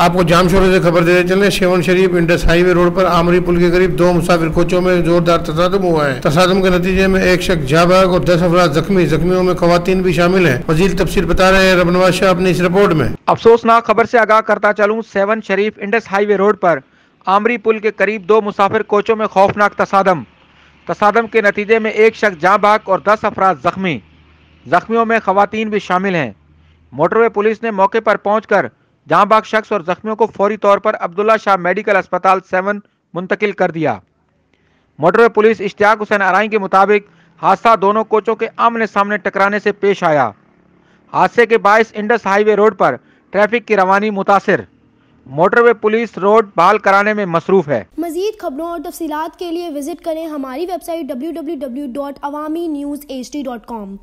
आपको जाम शोर से खबर देते चले शेवन शरीफ इंडस हाईवे रोड पर आमरी पुल के करीब दो मुसाफिर कोचों में जोरदार तसादम हुआ है तसादम के नतीजे में एक शख्स जाबाग और दस अफराज जख्मी जख्मियों में खातन भी शामिल है वजील तफसर बता रहे हैं रबनवाज शाह अपनी इस रिपोर्ट में अफसोसनाक खबर ऐसी आगाह करता चलूँ सेवन शरीफ इंडस हाईवे रोड पर आमरी पुल के करीब दो मुसाफिर कोचों में खौफनाक तसादम तसादम के नतीजे में एक शख्स जाबाग और दस अफराज जख्मी जख्मियों में खातन भी शामिल है मोटरवे पुलिस ने मौके पर पहुँच जहां बाग शख्स और जख्मियों को फौरी तौर पर अब्दुल्ला शाह मेडिकल अस्पताल सेवन मुंतकिल कर दिया मोटरवे पुलिस इश्तियाक हुसैन आरई के मुताबिक हादसा दोनों कोचों के आमने सामने टकराने से पेश आया हादसे के बायस इंडस हाईवे रोड पर ट्रैफिक की रवानी मुतासर मोटरवे पुलिस रोड बहाल कराने में मसरूफ है मजीद खबरों और तफसीत के लिए विजिट करें हमारी website W W W dot Awami news H D dot com